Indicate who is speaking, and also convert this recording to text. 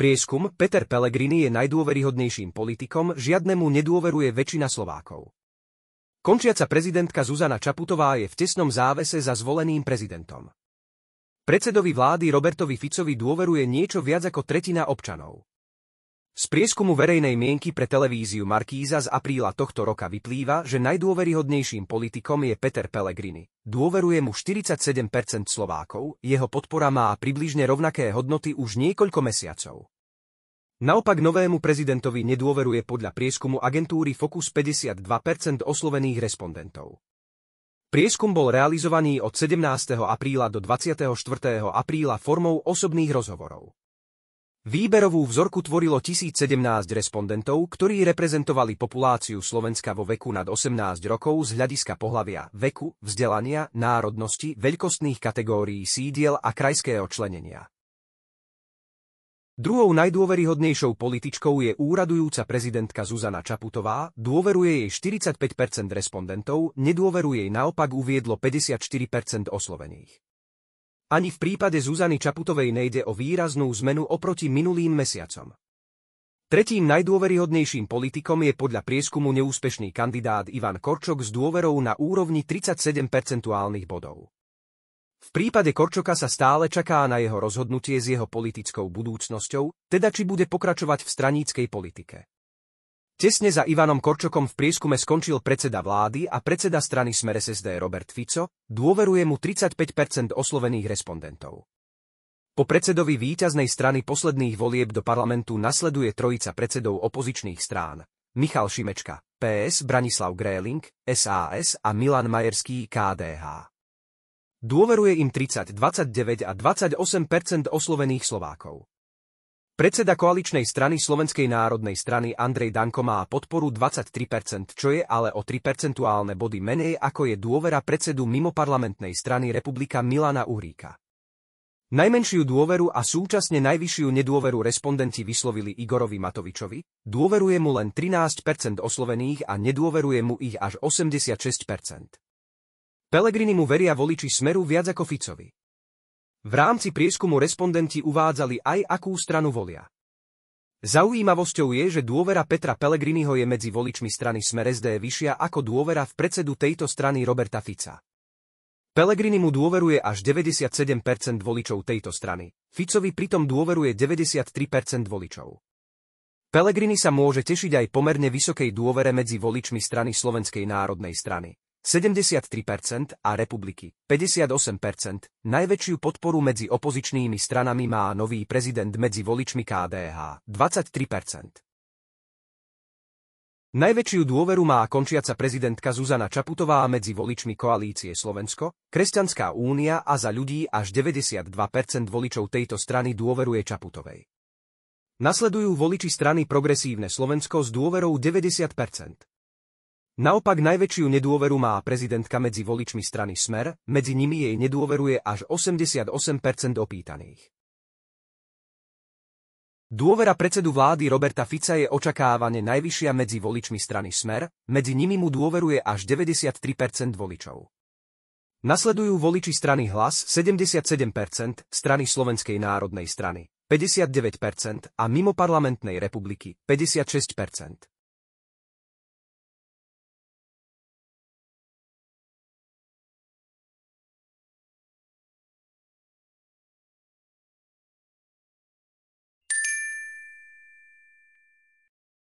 Speaker 1: Prieskum Peter Pellegrini je najdôveryhodnejším politikom, žiadnemu nedôveruje väčšina Slovákov. Končiaca prezidentka Zuzana Čaputová je v tesnom závese za zvoleným prezidentom. Predsedovi vlády Robertovi Ficovi dôveruje niečo viac ako tretina občanov. Z prieskumu verejnej mienky pre televíziu Markíza z apríla tohto roka vyplýva, že najdôveryhodnejším politikom je Peter Pellegrini. Dôveruje mu 47% Slovákov, jeho podpora má približne rovnaké hodnoty už niekoľko mesiacov. Naopak novému prezidentovi nedôveruje podľa prieskumu agentúry Focus 52% oslovených respondentov. Prieskum bol realizovaný od 17. apríla do 24. apríla formou osobných rozhovorov. Výberovú vzorku tvorilo 1017 respondentov, ktorí reprezentovali populáciu Slovenska vo veku nad 18 rokov z hľadiska pohlavia, veku, vzdelania, národnosti, veľkostných kategórií sídiel a krajského členenia. Druhou najdôveryhodnejšou političkou je úradujúca prezidentka Zuzana Čaputová, dôveruje jej 45% respondentov, nedôveruje jej naopak uviedlo 54% oslovených. Ani v prípade Zuzany Čaputovej nejde o výraznú zmenu oproti minulým mesiacom. Tretím najdôveryhodnejším politikom je podľa prieskumu neúspešný kandidát Ivan Korčok s dôverou na úrovni 37 percentuálnych bodov. V prípade Korčoka sa stále čaká na jeho rozhodnutie s jeho politickou budúcnosťou, teda či bude pokračovať v straníckej politike. Tesne za Ivanom Korčokom v prieskume skončil predseda vlády a predseda strany Smer SSD Robert Fico, dôveruje mu 35% oslovených respondentov. Po predsedovi víťaznej strany posledných volieb do parlamentu nasleduje trojica predsedov opozičných strán. Michal Šimečka, PS Branislav Gréling, SAS a Milan Majerský, KDH. Dôveruje im 30, 29 a 28% oslovených Slovákov. Predseda koaličnej strany Slovenskej národnej strany Andrej Danko má podporu 23%, čo je ale o 3 percentuálne body menej ako je dôvera predsedu mimoparlamentnej strany Republika Milana Uhríka. Najmenšiu dôveru a súčasne najvyššiu nedôveru respondenti vyslovili Igorovi Matovičovi, dôveruje mu len 13% oslovených a nedôveruje mu ich až 86%. Pelegrini mu veria voliči smeru viac ako Ficovi. V rámci prieskumu respondenti uvádzali aj, akú stranu volia. Zaujímavosťou je, že dôvera Petra Pelegriniho je medzi voličmi strany Smer SD vyššia ako dôvera v predsedu tejto strany Roberta Fica. Pelegrini mu dôveruje až 97% voličov tejto strany, Ficovi pritom dôveruje 93% voličov. Pelegrini sa môže tešiť aj pomerne vysokej dôvere medzi voličmi strany Slovenskej národnej strany, 73% a republiky 58%. Najväčšiu podporu medzi opozičnými stranami má nový prezident medzi voličmi KDH 23%. Najväčšiu dôveru má končiaca prezidentka Zuzana Čaputová medzi voličmi koalície Slovensko, Kresťanská únia a za ľudí až 92% voličov tejto strany dôveruje Čaputovej. Nasledujú voliči strany Progresívne Slovensko s dôverou 90%. Naopak najväčšiu nedôveru má prezidentka medzi voličmi strany Smer, medzi nimi jej nedôveruje až 88% opýtaných. Dôvera predsedu vlády Roberta Fica je očakávane najvyššia medzi voličmi strany Smer, medzi nimi mu dôveruje až 93% voličov. Nasledujú voliči strany Hlas 77%, strany Slovenskej národnej strany 59% a mimo parlamentnej republiky 56%.